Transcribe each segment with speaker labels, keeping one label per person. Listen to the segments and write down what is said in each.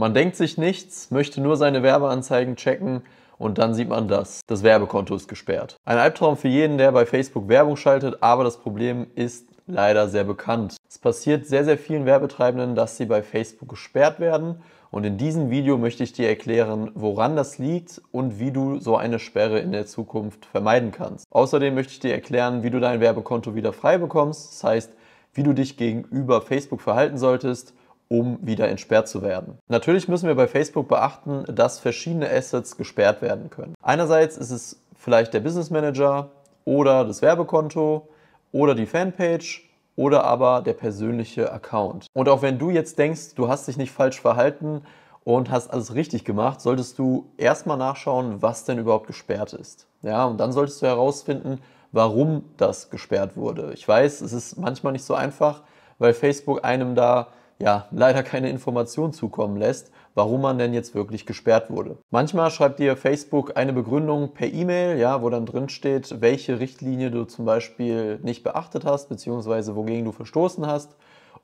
Speaker 1: Man denkt sich nichts, möchte nur seine Werbeanzeigen checken und dann sieht man das. Das Werbekonto ist gesperrt. Ein Albtraum für jeden, der bei Facebook Werbung schaltet, aber das Problem ist leider sehr bekannt. Es passiert sehr, sehr vielen Werbetreibenden, dass sie bei Facebook gesperrt werden. Und in diesem Video möchte ich dir erklären, woran das liegt und wie du so eine Sperre in der Zukunft vermeiden kannst. Außerdem möchte ich dir erklären, wie du dein Werbekonto wieder frei bekommst. Das heißt, wie du dich gegenüber Facebook verhalten solltest um wieder entsperrt zu werden. Natürlich müssen wir bei Facebook beachten, dass verschiedene Assets gesperrt werden können. Einerseits ist es vielleicht der Business Manager oder das Werbekonto oder die Fanpage oder aber der persönliche Account. Und auch wenn du jetzt denkst, du hast dich nicht falsch verhalten und hast alles richtig gemacht, solltest du erstmal nachschauen, was denn überhaupt gesperrt ist. Ja, und dann solltest du herausfinden, warum das gesperrt wurde. Ich weiß, es ist manchmal nicht so einfach, weil Facebook einem da ja, leider keine Information zukommen lässt, warum man denn jetzt wirklich gesperrt wurde. Manchmal schreibt dir Facebook eine Begründung per E-Mail, ja, wo dann drin steht, welche Richtlinie du zum Beispiel nicht beachtet hast, beziehungsweise wogegen du verstoßen hast.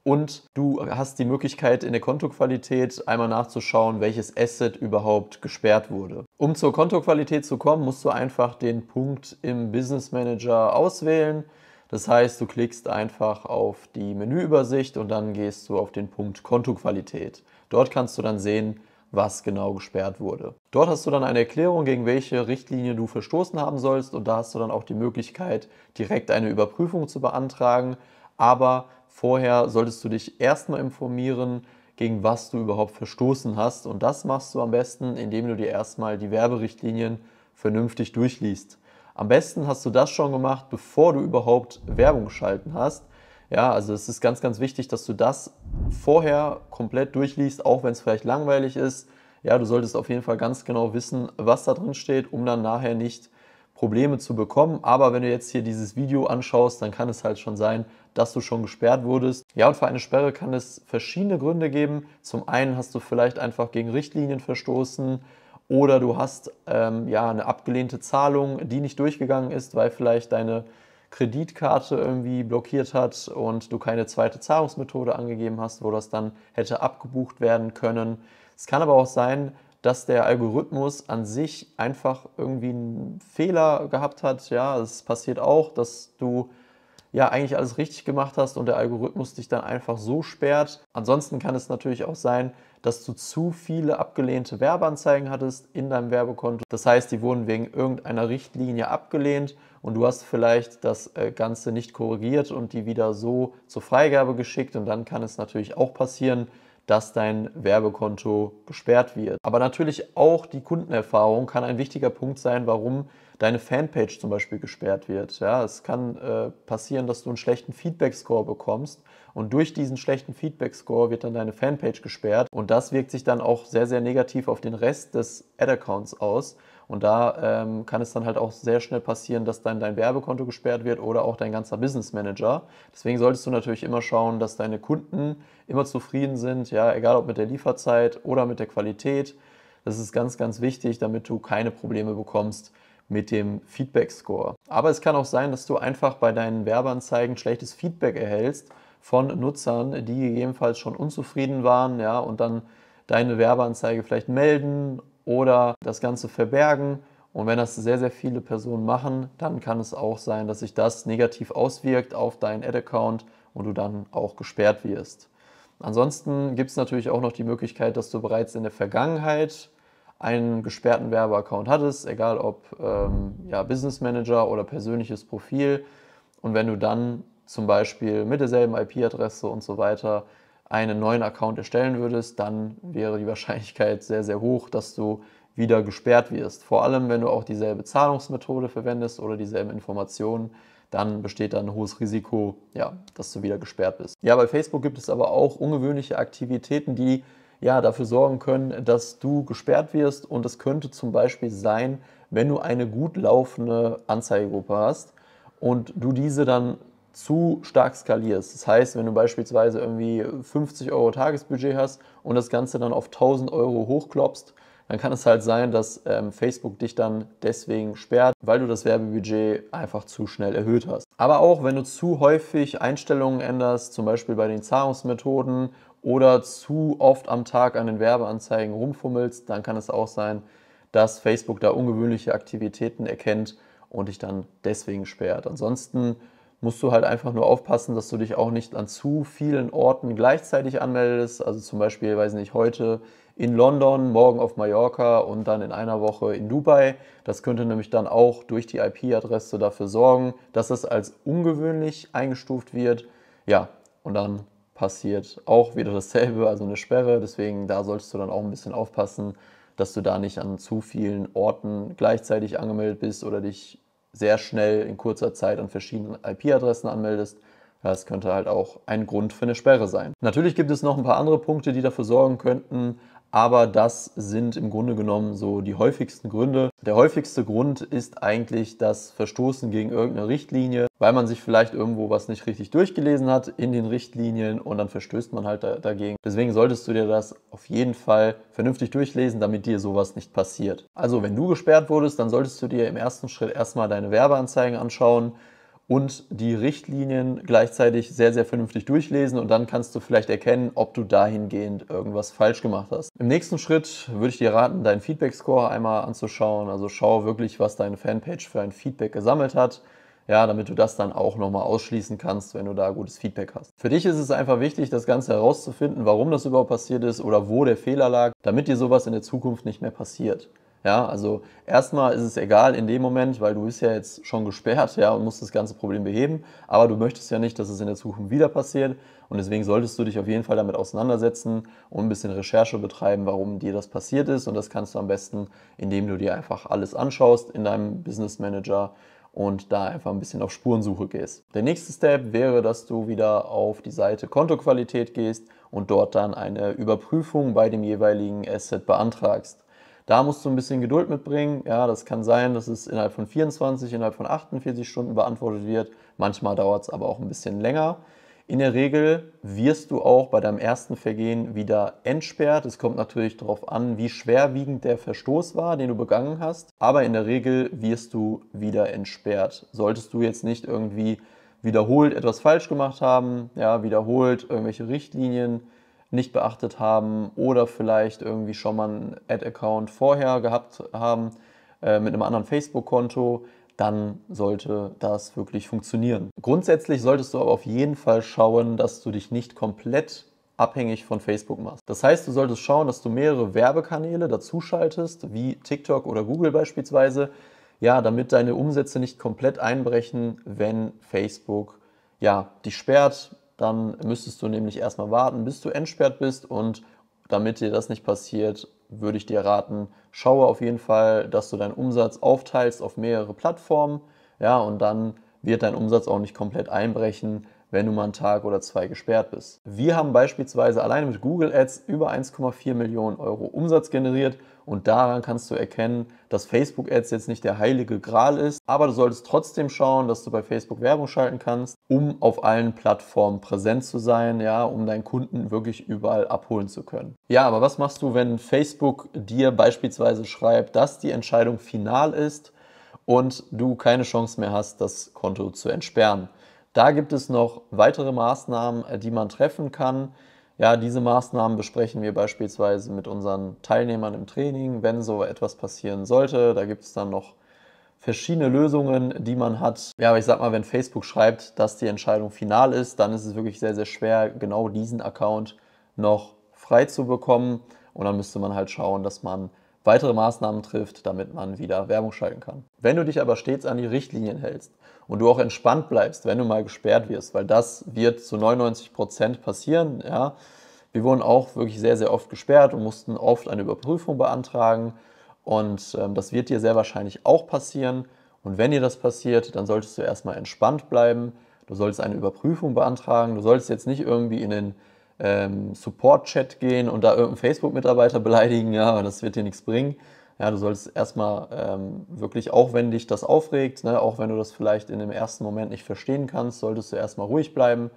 Speaker 1: Und du hast die Möglichkeit, in der Kontoqualität einmal nachzuschauen, welches Asset überhaupt gesperrt wurde. Um zur Kontoqualität zu kommen, musst du einfach den Punkt im Business Manager auswählen das heißt, du klickst einfach auf die Menüübersicht und dann gehst du auf den Punkt Kontoqualität. Dort kannst du dann sehen, was genau gesperrt wurde. Dort hast du dann eine Erklärung, gegen welche Richtlinie du verstoßen haben sollst und da hast du dann auch die Möglichkeit, direkt eine Überprüfung zu beantragen. Aber vorher solltest du dich erstmal informieren, gegen was du überhaupt verstoßen hast und das machst du am besten, indem du dir erstmal die Werberichtlinien vernünftig durchliest. Am besten hast du das schon gemacht, bevor du überhaupt Werbung geschalten hast. Ja, also es ist ganz, ganz wichtig, dass du das vorher komplett durchliest, auch wenn es vielleicht langweilig ist. Ja, du solltest auf jeden Fall ganz genau wissen, was da drin steht, um dann nachher nicht Probleme zu bekommen. Aber wenn du jetzt hier dieses Video anschaust, dann kann es halt schon sein, dass du schon gesperrt wurdest. Ja, und für eine Sperre kann es verschiedene Gründe geben. Zum einen hast du vielleicht einfach gegen Richtlinien verstoßen, oder du hast ähm, ja, eine abgelehnte Zahlung, die nicht durchgegangen ist, weil vielleicht deine Kreditkarte irgendwie blockiert hat und du keine zweite Zahlungsmethode angegeben hast, wo das dann hätte abgebucht werden können. Es kann aber auch sein, dass der Algorithmus an sich einfach irgendwie einen Fehler gehabt hat. Ja, es passiert auch, dass du ja eigentlich alles richtig gemacht hast und der Algorithmus dich dann einfach so sperrt. Ansonsten kann es natürlich auch sein, dass du zu viele abgelehnte Werbeanzeigen hattest in deinem Werbekonto. Das heißt, die wurden wegen irgendeiner Richtlinie abgelehnt und du hast vielleicht das äh, Ganze nicht korrigiert und die wieder so zur Freigabe geschickt und dann kann es natürlich auch passieren, dass dein Werbekonto gesperrt wird. Aber natürlich auch die Kundenerfahrung kann ein wichtiger Punkt sein, warum deine Fanpage zum Beispiel gesperrt wird. Ja, es kann äh, passieren, dass du einen schlechten Feedback-Score bekommst und durch diesen schlechten Feedback-Score wird dann deine Fanpage gesperrt und das wirkt sich dann auch sehr, sehr negativ auf den Rest des Ad-Accounts aus. Und da ähm, kann es dann halt auch sehr schnell passieren, dass dann dein Werbekonto gesperrt wird oder auch dein ganzer Business Manager. Deswegen solltest du natürlich immer schauen, dass deine Kunden immer zufrieden sind, ja, egal ob mit der Lieferzeit oder mit der Qualität. Das ist ganz, ganz wichtig, damit du keine Probleme bekommst mit dem Feedback-Score. Aber es kann auch sein, dass du einfach bei deinen Werbeanzeigen schlechtes Feedback erhältst von Nutzern, die gegebenenfalls schon unzufrieden waren ja, und dann deine Werbeanzeige vielleicht melden oder das Ganze verbergen. Und wenn das sehr, sehr viele Personen machen, dann kann es auch sein, dass sich das negativ auswirkt auf deinen Ad-Account und du dann auch gesperrt wirst. Ansonsten gibt es natürlich auch noch die Möglichkeit, dass du bereits in der Vergangenheit einen gesperrten Werbeaccount hattest, egal ob ähm, ja, Business Manager oder persönliches Profil. Und wenn du dann zum Beispiel mit derselben IP-Adresse und so weiter einen neuen Account erstellen würdest, dann wäre die Wahrscheinlichkeit sehr, sehr hoch, dass du wieder gesperrt wirst. Vor allem, wenn du auch dieselbe Zahlungsmethode verwendest oder dieselben Informationen, dann besteht da ein hohes Risiko, ja, dass du wieder gesperrt bist. Ja, bei Facebook gibt es aber auch ungewöhnliche Aktivitäten, die ja, dafür sorgen können, dass du gesperrt wirst. Und das könnte zum Beispiel sein, wenn du eine gut laufende Anzeigegruppe hast und du diese dann zu stark skalierst. Das heißt, wenn du beispielsweise irgendwie 50 Euro Tagesbudget hast und das Ganze dann auf 1000 Euro hochklopst, dann kann es halt sein, dass ähm, Facebook dich dann deswegen sperrt, weil du das Werbebudget einfach zu schnell erhöht hast. Aber auch wenn du zu häufig Einstellungen änderst, zum Beispiel bei den Zahlungsmethoden oder zu oft am Tag an den Werbeanzeigen rumfummelst, dann kann es auch sein, dass Facebook da ungewöhnliche Aktivitäten erkennt und dich dann deswegen sperrt. Ansonsten musst du halt einfach nur aufpassen, dass du dich auch nicht an zu vielen Orten gleichzeitig anmeldest. Also zum Beispiel, weiß nicht, heute in London, morgen auf Mallorca und dann in einer Woche in Dubai. Das könnte nämlich dann auch durch die IP-Adresse dafür sorgen, dass es als ungewöhnlich eingestuft wird. Ja, und dann passiert auch wieder dasselbe, also eine Sperre. Deswegen da solltest du dann auch ein bisschen aufpassen, dass du da nicht an zu vielen Orten gleichzeitig angemeldet bist oder dich sehr schnell in kurzer Zeit an verschiedenen IP-Adressen anmeldest. Das könnte halt auch ein Grund für eine Sperre sein. Natürlich gibt es noch ein paar andere Punkte, die dafür sorgen könnten, aber das sind im Grunde genommen so die häufigsten Gründe. Der häufigste Grund ist eigentlich das Verstoßen gegen irgendeine Richtlinie, weil man sich vielleicht irgendwo was nicht richtig durchgelesen hat in den Richtlinien und dann verstößt man halt da dagegen. Deswegen solltest du dir das auf jeden Fall vernünftig durchlesen, damit dir sowas nicht passiert. Also wenn du gesperrt wurdest, dann solltest du dir im ersten Schritt erstmal deine Werbeanzeigen anschauen und die Richtlinien gleichzeitig sehr, sehr vernünftig durchlesen und dann kannst du vielleicht erkennen, ob du dahingehend irgendwas falsch gemacht hast. Im nächsten Schritt würde ich dir raten, deinen Feedback-Score einmal anzuschauen. Also schau wirklich, was deine Fanpage für ein Feedback gesammelt hat. Ja, damit du das dann auch nochmal ausschließen kannst, wenn du da gutes Feedback hast. Für dich ist es einfach wichtig, das Ganze herauszufinden, warum das überhaupt passiert ist oder wo der Fehler lag, damit dir sowas in der Zukunft nicht mehr passiert. Ja, also erstmal ist es egal in dem Moment, weil du bist ja jetzt schon gesperrt ja, und musst das ganze Problem beheben, aber du möchtest ja nicht, dass es in der Zukunft wieder passiert und deswegen solltest du dich auf jeden Fall damit auseinandersetzen und ein bisschen Recherche betreiben, warum dir das passiert ist und das kannst du am besten, indem du dir einfach alles anschaust in deinem Business Manager und da einfach ein bisschen auf Spurensuche gehst. Der nächste Step wäre, dass du wieder auf die Seite Kontoqualität gehst und dort dann eine Überprüfung bei dem jeweiligen Asset beantragst. Da musst du ein bisschen Geduld mitbringen. Ja, das kann sein, dass es innerhalb von 24, innerhalb von 48 Stunden beantwortet wird. Manchmal dauert es aber auch ein bisschen länger. In der Regel wirst du auch bei deinem ersten Vergehen wieder entsperrt. Es kommt natürlich darauf an, wie schwerwiegend der Verstoß war, den du begangen hast. Aber in der Regel wirst du wieder entsperrt. Solltest du jetzt nicht irgendwie wiederholt etwas falsch gemacht haben, ja, wiederholt irgendwelche Richtlinien nicht beachtet haben oder vielleicht irgendwie schon mal einen Ad-Account vorher gehabt haben äh, mit einem anderen Facebook-Konto, dann sollte das wirklich funktionieren. Grundsätzlich solltest du aber auf jeden Fall schauen, dass du dich nicht komplett abhängig von Facebook machst. Das heißt, du solltest schauen, dass du mehrere Werbekanäle dazuschaltest, wie TikTok oder Google beispielsweise, ja, damit deine Umsätze nicht komplett einbrechen, wenn Facebook ja, dich sperrt, dann müsstest du nämlich erstmal warten, bis du entsperrt bist und damit dir das nicht passiert, würde ich dir raten, schaue auf jeden Fall, dass du deinen Umsatz aufteilst auf mehrere Plattformen. Ja, und dann wird dein Umsatz auch nicht komplett einbrechen, wenn du mal einen Tag oder zwei gesperrt bist. Wir haben beispielsweise alleine mit Google Ads über 1,4 Millionen Euro Umsatz generiert und daran kannst du erkennen, dass Facebook-Ads jetzt nicht der heilige Gral ist, aber du solltest trotzdem schauen, dass du bei Facebook Werbung schalten kannst, um auf allen Plattformen präsent zu sein, ja, um deinen Kunden wirklich überall abholen zu können. Ja, aber was machst du, wenn Facebook dir beispielsweise schreibt, dass die Entscheidung final ist und du keine Chance mehr hast, das Konto zu entsperren? Da gibt es noch weitere Maßnahmen, die man treffen kann. Ja, diese Maßnahmen besprechen wir beispielsweise mit unseren Teilnehmern im Training, wenn so etwas passieren sollte. Da gibt es dann noch verschiedene Lösungen, die man hat. Ja, aber ich sag mal, wenn Facebook schreibt, dass die Entscheidung final ist, dann ist es wirklich sehr, sehr schwer, genau diesen Account noch frei zu bekommen. Und dann müsste man halt schauen, dass man weitere Maßnahmen trifft, damit man wieder Werbung schalten kann. Wenn du dich aber stets an die Richtlinien hältst und du auch entspannt bleibst, wenn du mal gesperrt wirst, weil das wird zu 99% Prozent passieren, ja. Wir wurden auch wirklich sehr, sehr oft gesperrt und mussten oft eine Überprüfung beantragen und ähm, das wird dir sehr wahrscheinlich auch passieren. Und wenn dir das passiert, dann solltest du erstmal entspannt bleiben. Du solltest eine Überprüfung beantragen. Du solltest jetzt nicht irgendwie in den ähm, Support-Chat gehen und da irgendeinen Facebook-Mitarbeiter beleidigen, ja, das wird dir nichts bringen. Ja, du solltest erstmal ähm, wirklich, auch wenn dich das aufregt, ne, auch wenn du das vielleicht in dem ersten Moment nicht verstehen kannst, solltest du erstmal ruhig bleiben,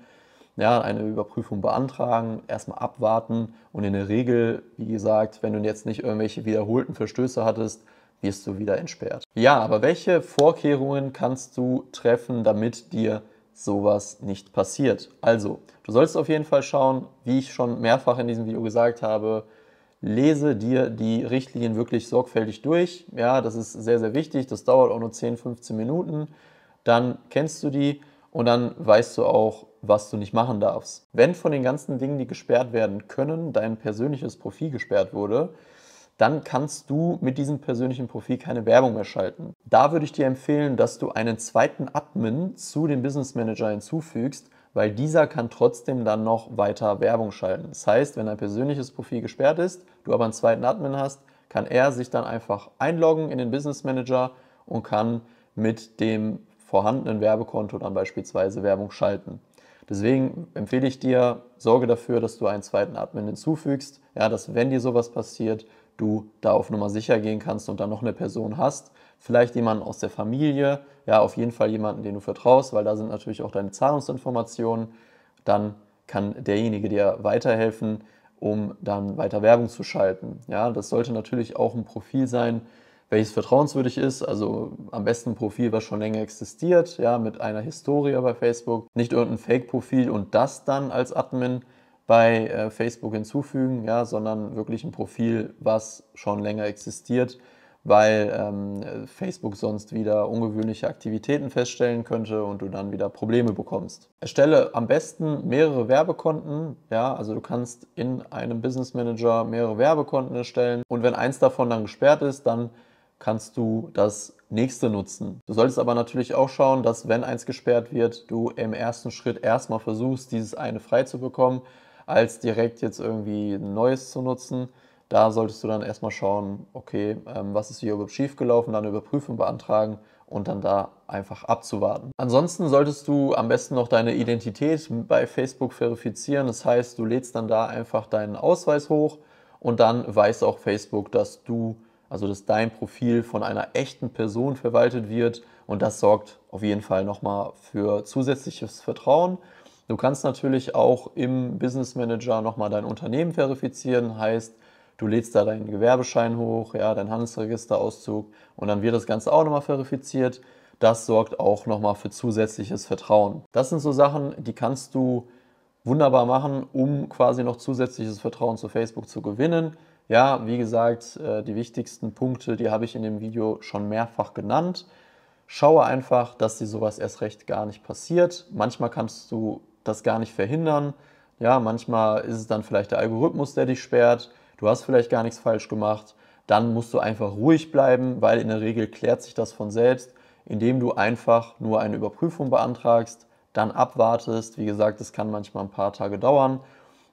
Speaker 1: ja, eine Überprüfung beantragen, erstmal abwarten und in der Regel, wie gesagt, wenn du jetzt nicht irgendwelche wiederholten Verstöße hattest, wirst du wieder entsperrt. Ja, aber welche Vorkehrungen kannst du treffen, damit dir sowas nicht passiert. Also, du sollst auf jeden Fall schauen, wie ich schon mehrfach in diesem Video gesagt habe, lese dir die Richtlinien wirklich sorgfältig durch. Ja, das ist sehr, sehr wichtig. Das dauert auch nur 10, 15 Minuten. Dann kennst du die und dann weißt du auch, was du nicht machen darfst. Wenn von den ganzen Dingen, die gesperrt werden können, dein persönliches Profil gesperrt wurde, dann kannst du mit diesem persönlichen Profil keine Werbung mehr schalten. Da würde ich dir empfehlen, dass du einen zweiten Admin zu dem Business Manager hinzufügst, weil dieser kann trotzdem dann noch weiter Werbung schalten. Das heißt, wenn dein persönliches Profil gesperrt ist, du aber einen zweiten Admin hast, kann er sich dann einfach einloggen in den Business Manager und kann mit dem vorhandenen Werbekonto dann beispielsweise Werbung schalten. Deswegen empfehle ich dir, sorge dafür, dass du einen zweiten Admin hinzufügst, ja, dass wenn dir sowas passiert, du da auf Nummer sicher gehen kannst und dann noch eine Person hast. Vielleicht jemanden aus der Familie, ja, auf jeden Fall jemanden, den du vertraust, weil da sind natürlich auch deine Zahlungsinformationen. Dann kann derjenige dir weiterhelfen, um dann weiter Werbung zu schalten. Ja, das sollte natürlich auch ein Profil sein, welches vertrauenswürdig ist. Also am besten ein Profil, was schon länger existiert, ja, mit einer Historie bei Facebook. Nicht irgendein Fake-Profil und das dann als Admin bei äh, Facebook hinzufügen, ja, sondern wirklich ein Profil, was schon länger existiert, weil ähm, Facebook sonst wieder ungewöhnliche Aktivitäten feststellen könnte und du dann wieder Probleme bekommst. Erstelle am besten mehrere Werbekonten, ja, also du kannst in einem Business Manager mehrere Werbekonten erstellen und wenn eins davon dann gesperrt ist, dann kannst du das nächste nutzen. Du solltest aber natürlich auch schauen, dass wenn eins gesperrt wird, du im ersten Schritt erstmal versuchst, dieses eine frei zu bekommen als direkt jetzt irgendwie ein neues zu nutzen. Da solltest du dann erstmal schauen, okay, ähm, was ist hier überhaupt schiefgelaufen, dann eine Überprüfung beantragen und dann da einfach abzuwarten. Ansonsten solltest du am besten noch deine Identität bei Facebook verifizieren. Das heißt, du lädst dann da einfach deinen Ausweis hoch und dann weiß auch Facebook, dass du, also dass dein Profil von einer echten Person verwaltet wird und das sorgt auf jeden Fall nochmal für zusätzliches Vertrauen Du kannst natürlich auch im Business Manager nochmal dein Unternehmen verifizieren, heißt, du lädst da deinen Gewerbeschein hoch, ja, deinen Handelsregisterauszug und dann wird das Ganze auch nochmal verifiziert. Das sorgt auch nochmal für zusätzliches Vertrauen. Das sind so Sachen, die kannst du wunderbar machen, um quasi noch zusätzliches Vertrauen zu Facebook zu gewinnen. Ja, wie gesagt, äh, die wichtigsten Punkte, die habe ich in dem Video schon mehrfach genannt. Schaue einfach, dass dir sowas erst recht gar nicht passiert. Manchmal kannst du das gar nicht verhindern. Ja, manchmal ist es dann vielleicht der Algorithmus, der dich sperrt. Du hast vielleicht gar nichts falsch gemacht. Dann musst du einfach ruhig bleiben, weil in der Regel klärt sich das von selbst, indem du einfach nur eine Überprüfung beantragst, dann abwartest. Wie gesagt, es kann manchmal ein paar Tage dauern.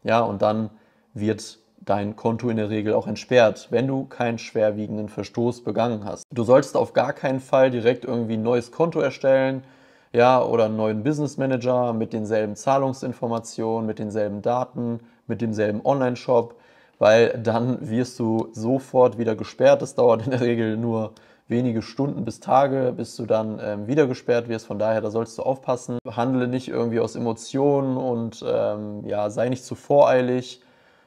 Speaker 1: Ja, und dann wird dein Konto in der Regel auch entsperrt, wenn du keinen schwerwiegenden Verstoß begangen hast. Du solltest auf gar keinen Fall direkt irgendwie ein neues Konto erstellen ja, oder einen neuen Business Manager mit denselben Zahlungsinformationen, mit denselben Daten, mit demselben Online-Shop, weil dann wirst du sofort wieder gesperrt. Das dauert in der Regel nur wenige Stunden bis Tage, bis du dann ähm, wieder gesperrt wirst. Von daher, da sollst du aufpassen. Handle nicht irgendwie aus Emotionen und ähm, ja, sei nicht zu voreilig.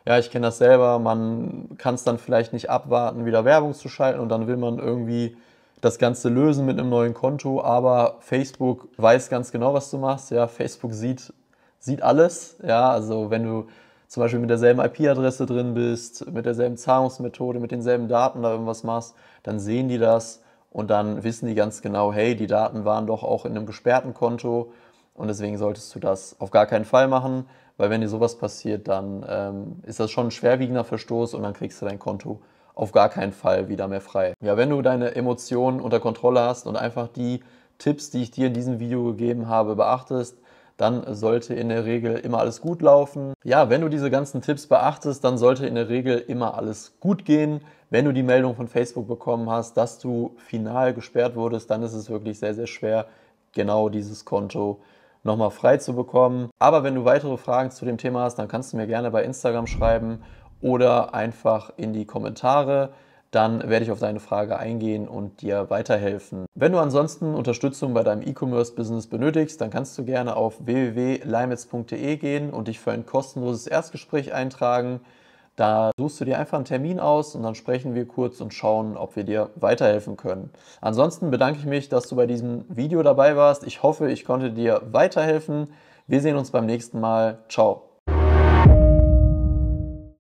Speaker 1: Ja, ich kenne das selber. Man kann es dann vielleicht nicht abwarten, wieder Werbung zu schalten und dann will man irgendwie das Ganze lösen mit einem neuen Konto, aber Facebook weiß ganz genau, was du machst. Ja, Facebook sieht, sieht alles. Ja, also wenn du zum Beispiel mit derselben IP-Adresse drin bist, mit derselben Zahlungsmethode, mit denselben Daten da irgendwas machst, dann sehen die das und dann wissen die ganz genau, hey, die Daten waren doch auch in einem gesperrten Konto und deswegen solltest du das auf gar keinen Fall machen, weil wenn dir sowas passiert, dann ähm, ist das schon ein schwerwiegender Verstoß und dann kriegst du dein Konto auf gar keinen Fall wieder mehr frei. Ja, wenn du deine Emotionen unter Kontrolle hast und einfach die Tipps, die ich dir in diesem Video gegeben habe, beachtest, dann sollte in der Regel immer alles gut laufen. Ja, wenn du diese ganzen Tipps beachtest, dann sollte in der Regel immer alles gut gehen. Wenn du die Meldung von Facebook bekommen hast, dass du final gesperrt wurdest, dann ist es wirklich sehr, sehr schwer, genau dieses Konto nochmal frei zu bekommen. Aber wenn du weitere Fragen zu dem Thema hast, dann kannst du mir gerne bei Instagram schreiben oder einfach in die Kommentare. Dann werde ich auf deine Frage eingehen und dir weiterhelfen. Wenn du ansonsten Unterstützung bei deinem E-Commerce-Business benötigst, dann kannst du gerne auf www.leimitz.de gehen und dich für ein kostenloses Erstgespräch eintragen. Da suchst du dir einfach einen Termin aus und dann sprechen wir kurz und schauen, ob wir dir weiterhelfen können. Ansonsten bedanke ich mich, dass du bei diesem Video dabei warst. Ich hoffe, ich konnte dir weiterhelfen. Wir sehen uns beim nächsten Mal. Ciao.